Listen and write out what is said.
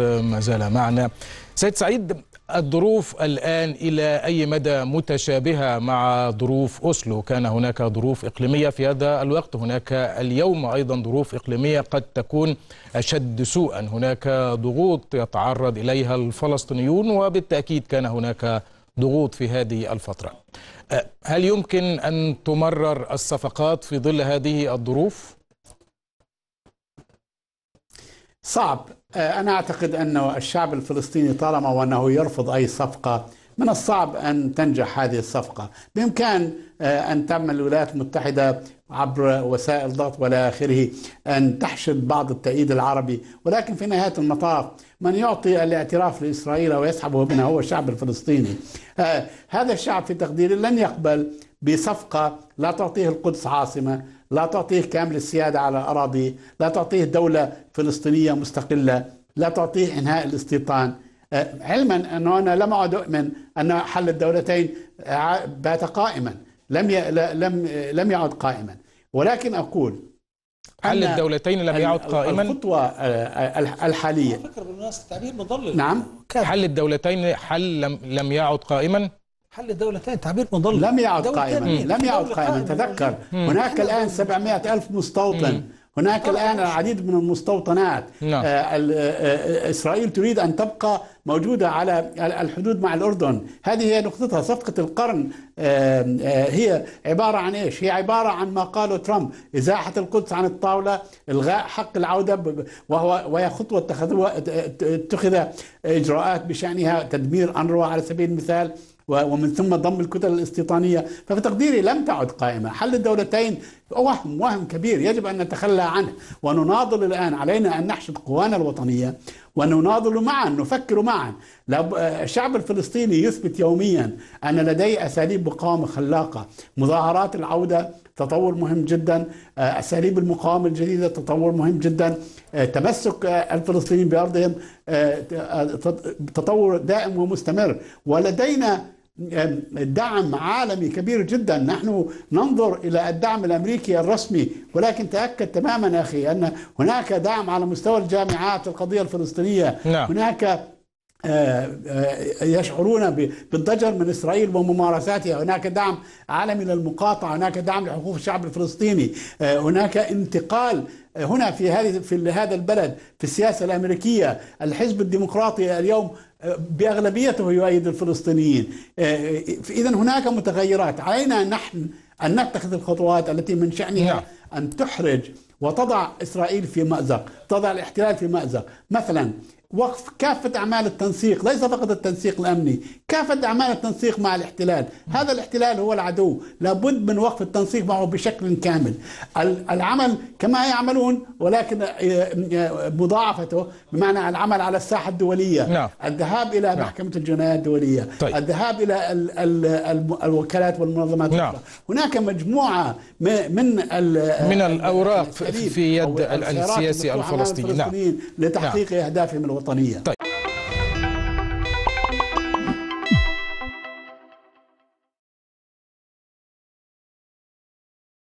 ما زال معنا سيد سعيد الظروف الآن إلى أي مدى متشابهة مع ظروف أسلو كان هناك ظروف إقليمية في هذا الوقت هناك اليوم أيضا ظروف إقليمية قد تكون أشد سوءا هناك ضغوط يتعرض إليها الفلسطينيون وبالتأكيد كان هناك ضغوط في هذه الفترة أه، هل يمكن أن تمرر الصفقات في ظل هذه الظروف؟ صعب آه، أنا أعتقد أن الشعب الفلسطيني طالما وأنه يرفض أي صفقة من الصعب أن تنجح هذه الصفقة بإمكان آه، أن تعمل الولايات المتحدة عبر وسائل ضغط ولا آخره أن تحشد بعض التأييد العربي ولكن في نهاية المطاف من يعطي الاعتراف لإسرائيل ويسحبه منها هو الشعب الفلسطيني آه، هذا الشعب في تقديري لن يقبل بصفقة لا تعطيه القدس عاصمة لا تعطيه كامل السيادة على الأراضي لا تعطيه دولة فلسطينية مستقلة لا تعطيه إنهاء الاستيطان أه، علما أنه أنا لم أعد أؤمن أن حل الدولتين أه، بات قائما لم لم لم يعد قائما ولكن أقول حل الدولتين لم يعد قائما الخطوة أه، الحالية فكرة بالمناسبة تعبير مضلل نعم حل الدولتين حل لم لم يعد قائما حل الدولتين تعبير مضل لم يعد قائما لم يعد قائما تذكر مم. هناك الآن 700 ألف مستوطن مم. هناك طبعا. الآن العديد من المستوطنات نعم. آه، آه، آه، إسرائيل تريد أن تبقى موجودة على الحدود مع الأردن هذه هي نقطتها صفقة القرن هي عبارة عن إيش؟ هي عبارة عن ما قاله ترامب إزاحة القدس عن الطاولة إلغاء حق العودة وهو وهي خطوة اتخذوها اتخذ إجراءات بشأنها تدمير أنروا على سبيل المثال ومن ثم ضم الكتل الاستيطانية ففي تقديري لم تعد قائمة حل الدولتين وهم وهم كبير يجب أن نتخلى عنه ونناضل الآن علينا أن نحشد قوانا الوطنية ونناضل معا نفكر معا آه، الشعب الفلسطيني يثبت يوميا أن لديه أساليب مقاومة خلاقة مظاهرات العودة تطور مهم جدا آه، أساليب المقاومة الجديدة تطور مهم جدا آه، تمسك الفلسطينيين بأرضهم تطور دائم ومستمر ولدينا دعم عالمي كبير جدا نحن ننظر إلى الدعم الأمريكي الرسمي ولكن تأكد تماما أخي أن هناك دعم على مستوى الجامعات القضية الفلسطينية نعم. هناك آه، آه، يشعرون بالضجر من اسرائيل وممارساتها، هناك دعم عالمي للمقاطعه، هناك دعم لحقوق الشعب الفلسطيني، آه، هناك انتقال هنا في هذه في هذا البلد في السياسه الامريكيه، الحزب الديمقراطي اليوم باغلبيته يؤيد الفلسطينيين آه، اذا هناك متغيرات علينا نحن ان نتخذ الخطوات التي من شانها نعم. ان تحرج وتضع اسرائيل في مازق تضع الاحتلال في مازق مثلا وقف كافة أعمال التنسيق ليس فقط التنسيق الأمني كافة أعمال التنسيق مع الاحتلال هذا الاحتلال هو العدو لابد من وقف التنسيق معه بشكل كامل العمل كما يعملون ولكن آه، آه، مضاعفته بمعنى العمل على الساحة الدولية لا. نعم. الذهاب إلى نعم. محكمة الجنايات الدولية طيب. الذهاب إلى الـ الـ الـ الوكالات والمنظمات نعم. لا. هناك مجموعة من الـ من الأوراق في يد السياسي الفلسطيني نعم. لتحقيق أهدافهم الوطنية الوطنيه طيب.